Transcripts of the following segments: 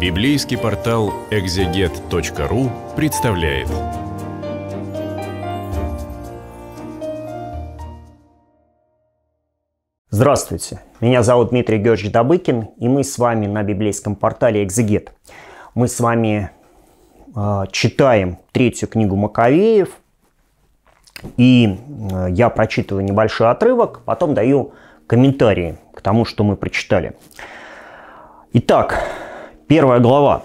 Библейский портал экзегет.ру представляет. Здравствуйте, меня зовут Дмитрий Георгиевич Добыкин, и мы с вами на библейском портале «Экзегет». Мы с вами э, читаем третью книгу Маковеев, и э, я прочитываю небольшой отрывок, потом даю комментарии к тому, что мы прочитали. Итак, Первая глава.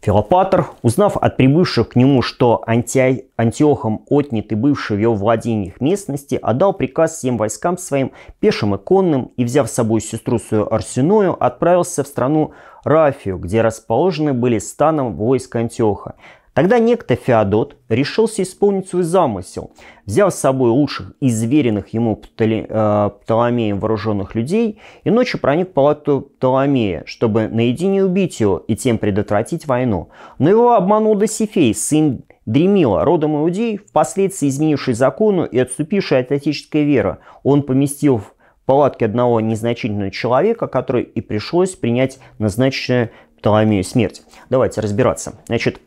Филопатр, узнав от прибывших к нему, что Анти... Антиохом и бывшие в его владениях местности, отдал приказ всем войскам своим пешим и конным и, взяв с собой сестру свою Арсеную, отправился в страну Рафию, где расположены были станом войск Антиоха. Тогда некто Феодот решился исполнить свой замысел. Взяв с собой лучших изверенных ему Птоле, э, Птоломеем вооруженных людей и ночью проник в палату Птоломея, чтобы наедине убить его и тем предотвратить войну. Но его обманул Досифей, сын Дремила, родом иудей, впоследствии изменивший закону и отступивший от отеческой веры. Он поместил в палатке одного незначительного человека, который и пришлось принять назначенную Птоломею смерть. Давайте разбираться. Значит,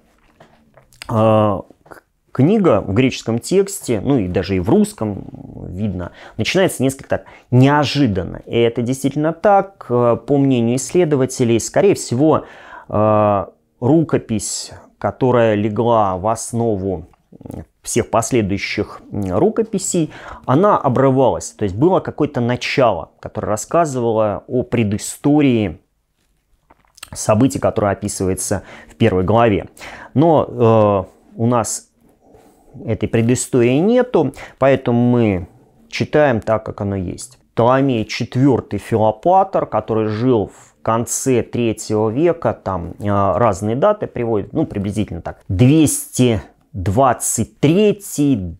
а, книга в греческом тексте, ну и даже и в русском видно, начинается несколько так неожиданно. И это действительно так. Э, по мнению исследователей, скорее всего, э, рукопись, которая легла в основу всех последующих рукописей, она обрывалась. То есть было какое-то начало, которое рассказывало о предыстории событий, которое описывается в первой главе. Но э, у нас этой предыстории нету, поэтому мы читаем так, как оно есть. Толомей IV Филопатор, который жил в конце третьего века, там э, разные даты приводят, ну, приблизительно так, 223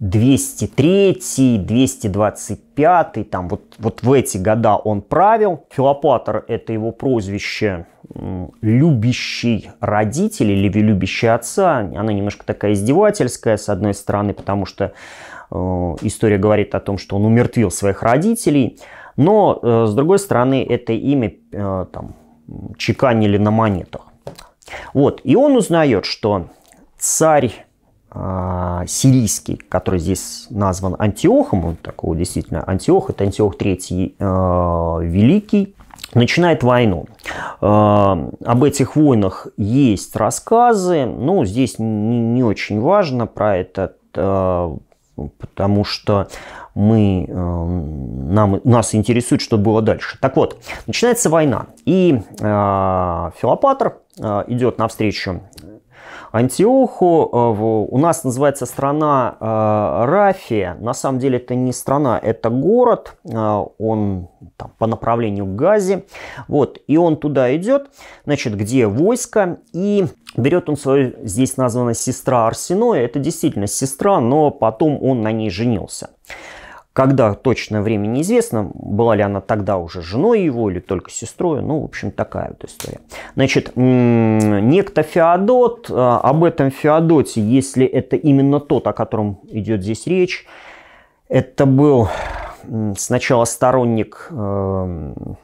203, 225, там вот, вот в эти года он правил. Филопатор – это его прозвище любящий родитель или любящий отца, она немножко такая издевательская, с одной стороны, потому что э, история говорит о том, что он умертвил своих родителей, но, э, с другой стороны, это имя э, там, чеканили на монетах. Вот, и он узнает, что царь сирийский, который здесь назван Антиохом, он такого действительно Антиох, это Антиох III Великий, начинает войну. Э, об этих войнах есть рассказы, ну здесь не очень важно про это, э, потому что мы, э, нам, нас интересует, что было дальше. Так вот, начинается война, и Филопатр идет навстречу Антиоху. Э, у нас называется страна э, Рафия. На самом деле это не страна, это город. Э, он там, по направлению к Газе. Вот. И он туда идет, значит, где войско. И берет он свою, здесь названа сестра Арсеноя. Это действительно сестра, но потом он на ней женился. Когда точное время неизвестно, была ли она тогда уже женой его или только сестрой, ну, в общем, такая вот история. Значит, некто Феодот, а, об этом Феодоте, если это именно тот, о котором идет здесь речь, это был сначала сторонник эм,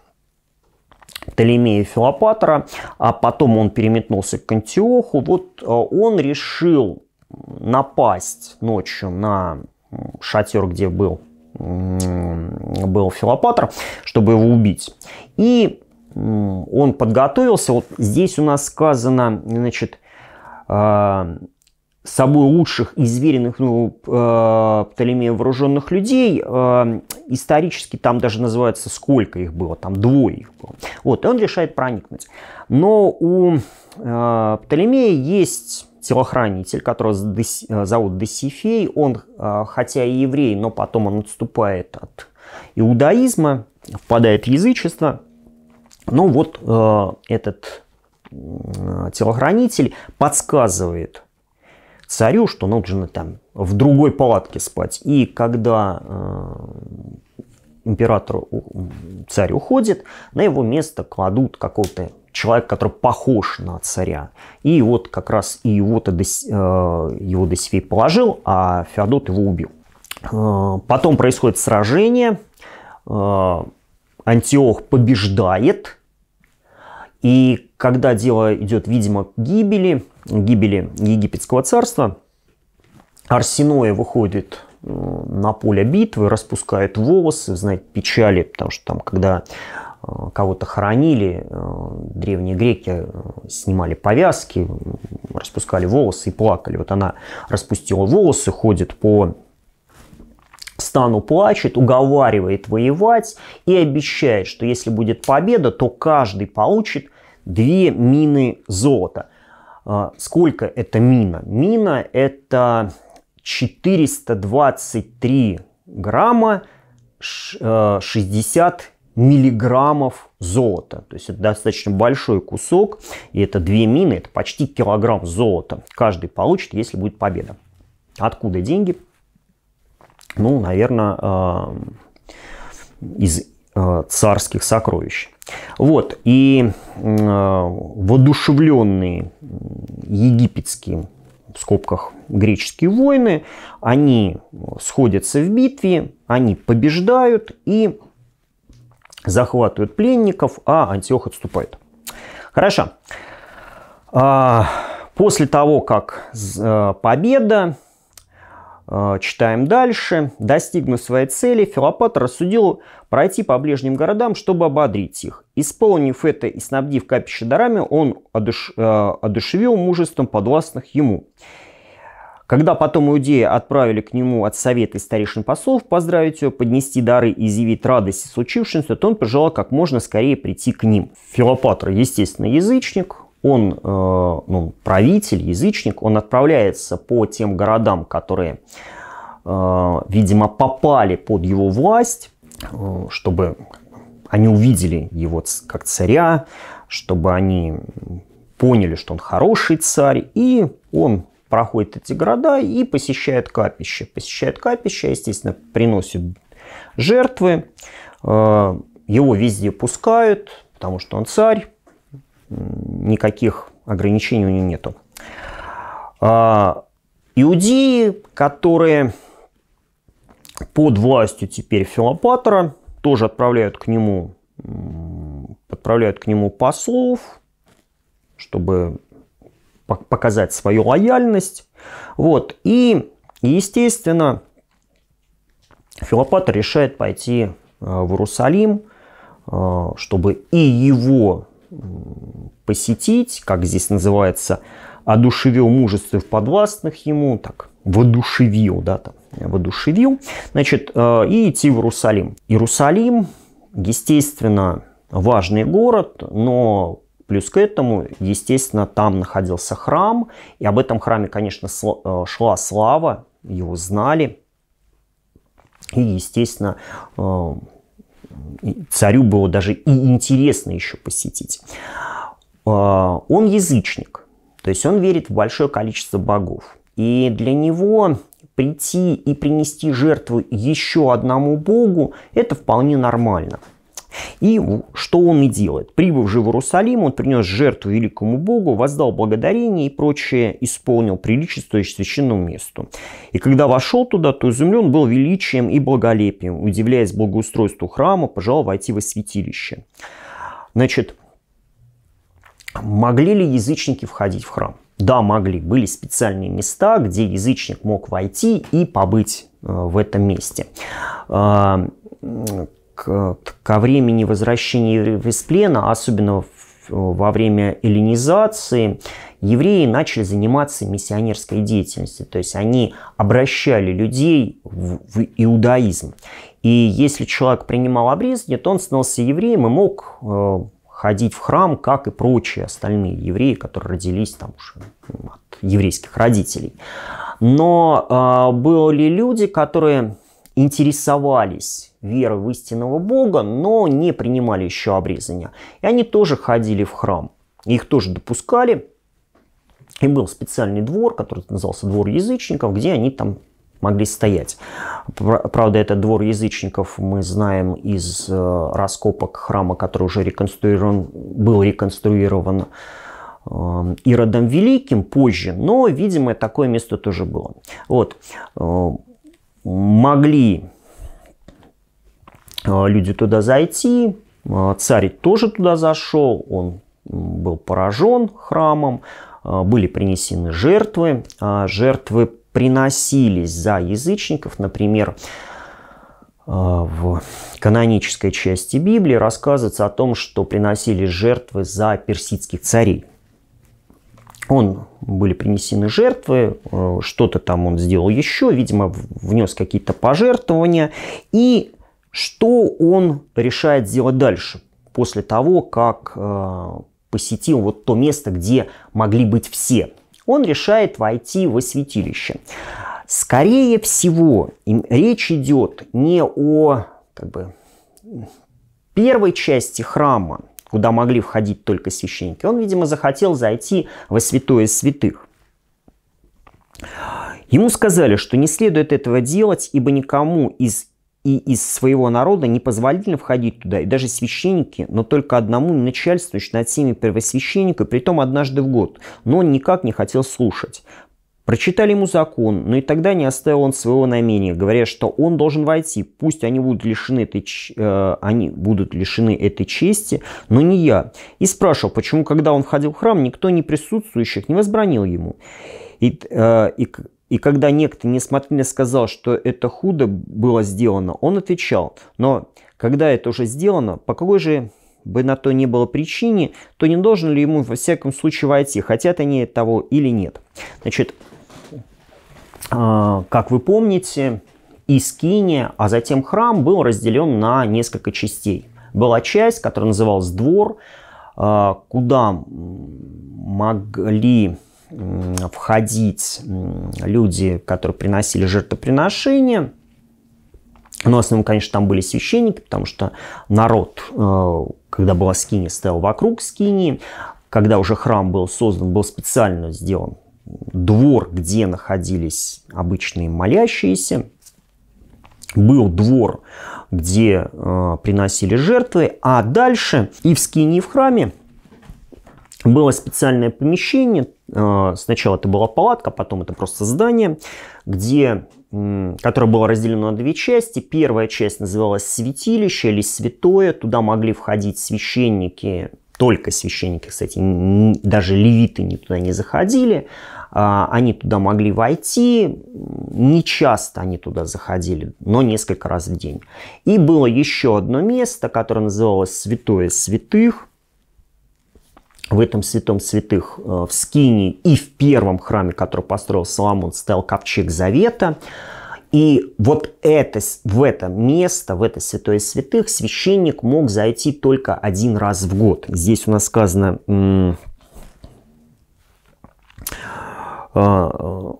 Птолемея Филопатора, а потом он переметнулся к Антиоху. Вот а, он решил напасть ночью на шатер, где был был Филопатр, чтобы его убить. И он подготовился. Вот здесь у нас сказано, значит, э, собой лучших и ну, э, Птолемея вооруженных людей. Э, исторически там даже называется, сколько их было, там двое их было. Вот, и он решает проникнуть. Но у Птолемея есть телохранитель, которого э, зовут Десифей, Он, э, хотя и еврей, но потом он отступает от иудаизма, впадает в язычество. Но вот э, этот телохранитель подсказывает царю, что нужно там в другой палатке спать. И когда э, император, царь уходит, на его место кладут какого-то человек, который похож на царя. И вот как раз и э, его, его Досифей положил, а Феодот его убил. Э, потом происходит сражение, э, Антиох побеждает, и когда дело идет, видимо, к гибели, гибели египетского царства, Арсеноя выходит на поле битвы, распускает волосы, знаете, печали, потому что там, когда кого-то хоронили, э, древние греки э, снимали повязки, распускали волосы и плакали. Вот она распустила волосы, ходит по стану плачет, уговаривает воевать и обещает, что если будет победа, то каждый получит две мины золота. Э, сколько это мина? Мина это 423 грамма 60 миллиграммов золота. То есть это достаточно большой кусок, и это две мины, это почти килограмм золота. Каждый получит, если будет победа. Откуда деньги? Ну, наверное, э, из э, царских сокровищ. Вот, и э, воодушевленные египетские в скобках греческие войны, они сходятся в битве, они побеждают, и захватывают пленников, а Антиох отступает. Хорошо. А, после того, как а, победа, а, читаем дальше, достигнув своей цели, Филопат рассудил пройти по ближним городам, чтобы ободрить их. Исполнив это и снабдив капище дарами, он одуш... одушевил мужеством подвластных ему. Когда потом иудеи отправили к нему от совета и старейшин послов поздравить ее, поднести дары и изъявить радость случившимся, то он пожелал как можно скорее прийти к ним. Филопатр, естественно, язычник, он э, ну, правитель, язычник, он отправляется по тем городам, которые, э, видимо, попали под его власть, э, чтобы они увидели его как царя, чтобы они поняли, что он хороший царь, и он проходит эти города и посещает капище. Посещает капище, естественно, приносит жертвы. Э, его везде пускают, потому что он царь. Никаких ограничений у него нету. А, иудеи, которые под властью теперь Филопатора, тоже отправляют к нему, отправляют к нему послов, чтобы показать свою лояльность. Вот. И, естественно, Филопат решает пойти э, в Иерусалим, э, чтобы и его посетить, как здесь называется, одушевил мужество в подвластных ему, так, воодушевил, да, там, воодушевил, значит, э, и идти в Иерусалим. Иерусалим, естественно, важный город, но Плюс к этому, естественно, там находился храм, и об этом храме, конечно, э, шла слава, его знали. И, естественно, э, царю было даже и интересно еще посетить. Э, он язычник, то есть он верит в большое количество богов. И для него прийти и принести жертву еще одному богу, это вполне нормально. И что он и делает. Прибыв же в Иерусалим, он принес жертву великому Богу, воздал благодарение и прочее, исполнил приличествующее священному месту. И когда вошел туда, то изумлен был величием и благолепием, удивляясь благоустройству храма, пожелал войти во святилище. Значит, могли ли язычники входить в храм? Да, могли. Были специальные места, где язычник мог войти и побыть э, в этом месте. Э, к, ко времени возвращения из плена, особенно в, во время эллинизации, евреи начали заниматься миссионерской деятельностью. То есть они обращали людей в, в иудаизм. И если человек принимал обрезание, то он становился евреем и мог э, ходить в храм, как и прочие остальные евреи, которые родились там уже ну, от еврейских родителей. Но э, были люди, которые интересовались верой в истинного Бога, но не принимали еще обрезания. И они тоже ходили в храм. Их тоже допускали. И был специальный двор, который назывался двор язычников, где они там могли стоять. Правда, этот двор язычников мы знаем из э, раскопок храма, который уже реконструирован, был реконструирован эм, Иродом Великим позже, но, видимо, такое место тоже было. Вот. Э, Могли э, люди туда зайти, э, царь тоже туда зашел, он был поражен храмом, э, были принесены жертвы, жертвы приносились за язычников, например, в канонической части Библии рассказывается о том, что приносили жертвы за персидских царей – он были принесены жертвы, э, что-то там он сделал еще, видимо, внес какие-то пожертвования. И что он решает сделать дальше, после того, как э, посетил вот то место, где могли быть все. Он решает войти во святилище. Скорее всего, речь идет не о как бы, первой части храма, куда могли входить только священники. Он, видимо, захотел зайти во святое святых. Ему сказали, что не следует этого делать, ибо никому из и из своего народа не позволительно входить туда, и даже священники, но только одному начальствующему над всеми первосвященнику, и притом однажды в год. Но он никак не хотел слушать. Прочитали ему закон, но и тогда не оставил он своего намерения, говоря, что он должен войти. Пусть они будут лишены этой, э, они будут лишены этой чести, но не я. И спрашивал, почему, когда он входил в храм, никто не присутствующих не возбранил ему. И, э, и, и когда некто, несмотря сказал, что это худо было сделано, он отвечал, но когда это уже сделано, по какой же бы на то не было причине, то не должен ли ему во всяком случае войти, хотят они того или нет. Значит, а, как вы помните, Искиния, а затем храм был разделен на несколько частей. Была часть, которая называлась двор, а, куда могли входить люди, которые приносили жертвоприношения. Но в основном, конечно, там были священники, потому что народ, э, когда была скиния, стоял вокруг скинии. Когда уже храм был создан, был специально сделан двор, где находились обычные молящиеся, был двор, где э, приносили жертвы, а дальше и в скине, и в храме было специальное помещение, э, сначала это была палатка, а потом это просто здание, где, э, которое было разделено на две части. Первая часть называлась святилище или святое, туда могли входить священники только священники, кстати, даже левиты не туда не заходили, а, они туда могли войти, не часто они туда заходили, но несколько раз в день. И было еще одно место, которое называлось «Святое святых», в этом святом святых э, в Скине и в первом храме, который построил Соломон, стоял ковчег Завета – и вот это, в это место, в это святое святых, священник мог зайти только один раз в год. Здесь у нас сказано а,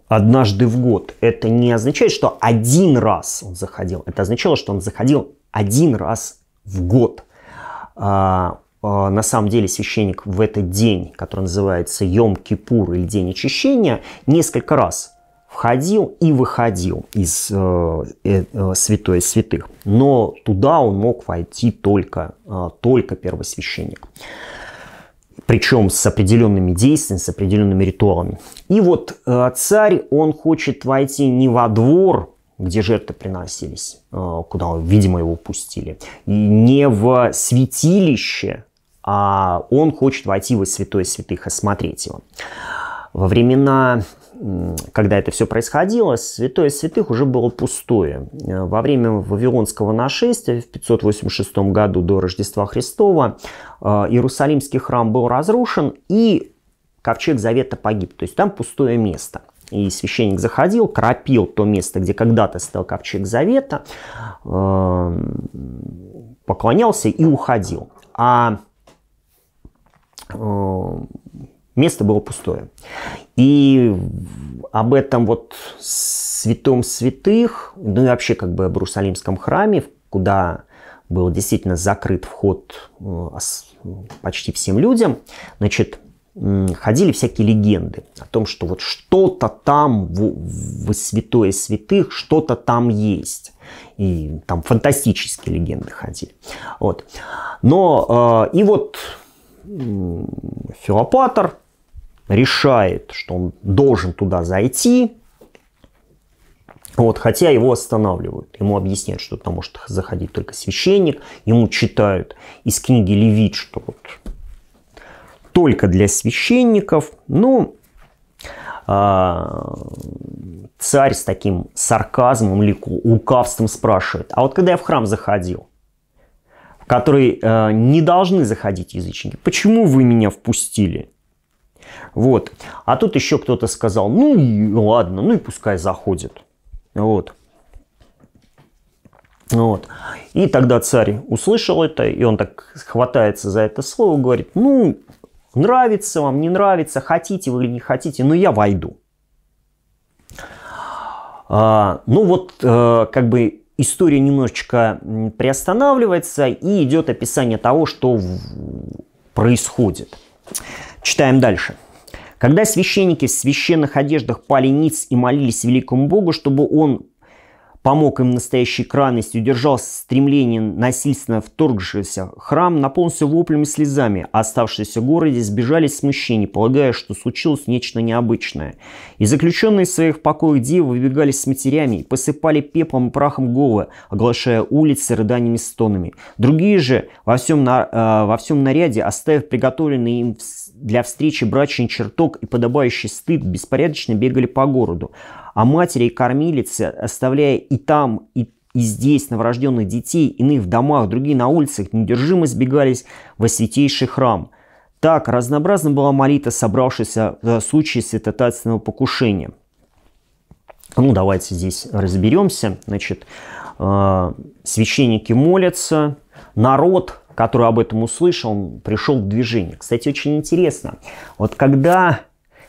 однажды в год. Это не означает, что один раз он заходил. Это означало, что он заходил один раз в год. А, а, на самом деле священник в этот день, который называется Йом-Кипур или День очищения, несколько раз входил и выходил из э, э, э святой святых. Но туда он мог войти только, э, только первосвященник. Причем с определенными действиями, с определенными ритуалами. И вот э, царь, он хочет войти не во двор, где жертвы приносились, э, куда, видимо, его пустили, и не в святилище, а он хочет войти во святое святых, осмотреть его. Во времена когда это все происходило, святое святых уже было пустое. Э, во время Вавилонского нашествия в 586 году до Рождества Христова э, Иерусалимский храм был разрушен и ковчег завета погиб. То есть там пустое место. И священник заходил, кропил то место, где когда-то стоял ковчег завета, э, поклонялся и уходил. А Место было пустое. И об этом вот святом святых, ну и вообще как бы об Иерусалимском храме, куда был действительно закрыт вход э, почти всем людям, значит, ходили всякие легенды о том, что вот что-то там в, в святое святых, что-то там есть. И там фантастические легенды ходили. Вот. Но э, и вот э, Филопатор, решает, что он должен туда зайти, вот, хотя его останавливают, ему объясняют, что там может заходить только священник, ему читают из книги Левит, что вот только для священников, ну, а, царь с таким сарказмом лику лукавством спрашивает, а вот когда я в храм заходил, в который э, не должны заходить язычники, почему вы меня впустили? Вот. А тут еще кто-то сказал, ну и ну ладно, ну и пускай заходит. Вот. Вот. И тогда царь услышал это, и он так хватается за это слово, говорит, ну, нравится вам, не нравится, хотите вы или не хотите, но я войду. А, ну вот, а, как бы история немножечко приостанавливается, и идет описание того, что происходит. Читаем дальше. Когда священники в священных одеждах пали ниц и молились великому Богу, чтобы он помог им настоящей крайности, удержал стремление насильственно вторгшегося храм, наполнился воплями и слезами, а оставшиеся в городе сбежали в смущении, полагая, что случилось нечто необычное. И заключенные в своих покоях девы выбегали с матерями и посыпали пеплом и прахом головы, оглашая улицы рыданиями и стонами. Другие же во всем, на, э, во всем наряде, оставив приготовленные им в для встречи брачный чертог и подобающий стыд беспорядочно бегали по городу, а матери и кормилицы, оставляя и там, и и здесь новорожденных детей, иные в домах, другие на улицах, недержимо сбегались во святейший храм. Так разнообразна была молитва, собравшаяся в случае святотатственного покушения. Ну, давайте здесь разберемся. Значит, э, священники молятся, народ который об этом услышал, пришел в движение. Кстати, очень интересно. Вот когда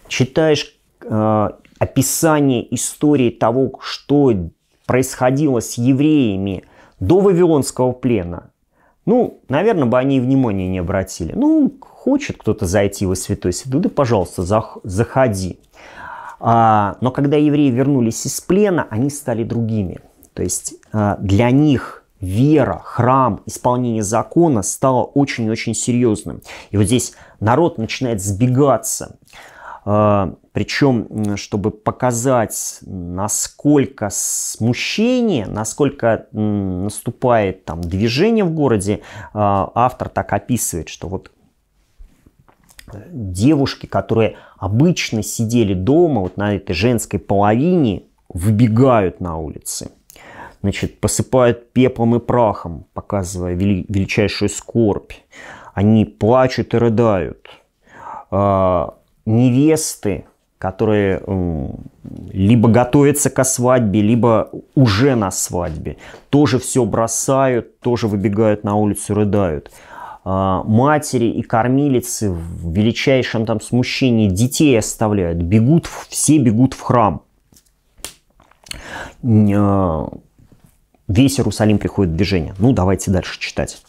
читаешь э, описание истории того, что происходило с евреями до Вавилонского плена, ну, наверное, бы они внимания не обратили. Ну, хочет кто-то зайти во Святой Святую, да, пожалуйста, заходи. А, но когда евреи вернулись из плена, они стали другими. То есть э, для них вера, храм, исполнение закона стало очень-очень серьезным. И вот здесь народ начинает сбегаться. А, Причем, чтобы показать, насколько смущение, насколько наступает там движение в городе, а, автор так описывает, что вот э, девушки, которые обычно сидели дома, вот на этой женской половине, выбегают на улицы значит, посыпают пеплом и прахом, показывая величайшую скорбь. Они плачут и рыдают. А, невесты, которые либо готовятся к свадьбе, либо уже на свадьбе, тоже все бросают, тоже выбегают на улицу, рыдают а, матери и кормилицы в величайшем там смущении детей оставляют, бегут, все бегут в храм. А, весь Иерусалим приходит в движение. Ну, давайте дальше читать.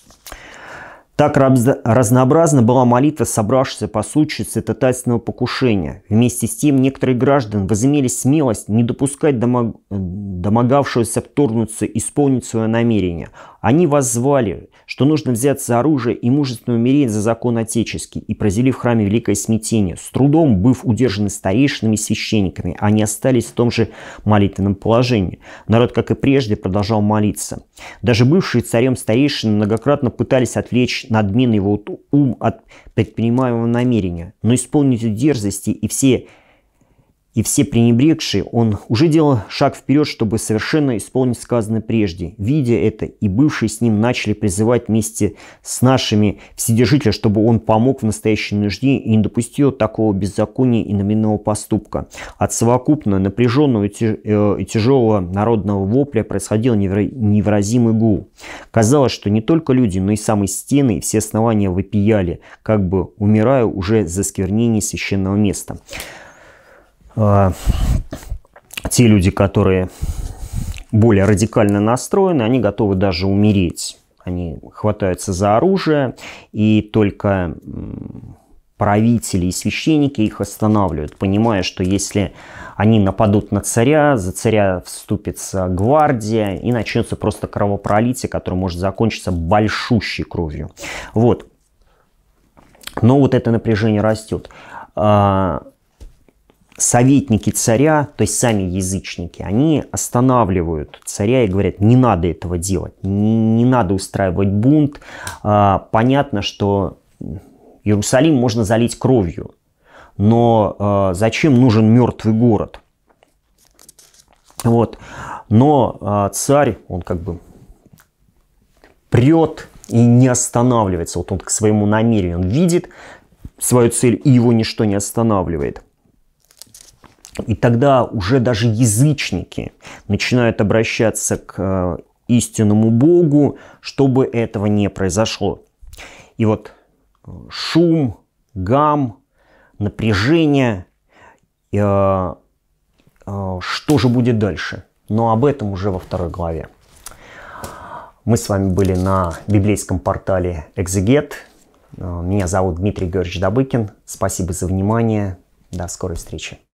Так разнообразна была молитва собравшихся по случаю цитатательного покушения. Вместе с тем некоторые граждан возымели смелость не допускать домог... домогавшегося вторгнуться исполнить свое намерение, они вас звали, что нужно взять за оружие и мужественно умереть за закон отеческий, и прозели в храме великое смятение, с трудом быв удержаны старейшинами и священниками, а они остались в том же молитвенном положении. Народ, как и прежде, продолжал молиться. Даже бывшие царем старейшины многократно пытались отвлечь надмин его ум от предпринимаемого намерения, но исполнить дерзости и все и все пренебрегшие, он уже делал шаг вперед, чтобы совершенно исполнить сказанное прежде. Видя это, и бывшие с ним начали призывать вместе с нашими Вседержителя, чтобы он помог в настоящей нужде и не допустил такого беззакония и номинного поступка. От совокупно напряженного и э, тяжелого народного вопля происходил невыразимый гул. Казалось, что не только люди, но и самые стены и все основания вопияли, как бы умирая уже за сквернение священного места. А, те люди, которые более радикально настроены, они готовы даже умереть. Они хватаются за оружие, и только правители и священники их останавливают, понимая, что если они нападут на царя, за царя вступится гвардия, и начнется просто кровопролитие, которое может закончиться большущей кровью. Вот. Но вот это напряжение растет. А, советники царя, то есть сами язычники, они останавливают царя и говорят, не надо этого делать, не, не надо устраивать бунт. А, понятно, что Иерусалим можно залить кровью, но а, зачем нужен мертвый город? Вот. Но а, царь, он как бы прет и не останавливается. Вот он к своему намерению, он видит свою цель, и его ничто не останавливает. И тогда уже даже язычники начинают обращаться к э, истинному Богу, чтобы этого не произошло. И вот э, шум, гам, напряжение, э, что же будет дальше? Но об этом уже во второй главе. Мы с вами были на библейском портале «Экзегет». Меня зовут Дмитрий Георгиевич Добыкин. Спасибо за внимание. До скорой встречи.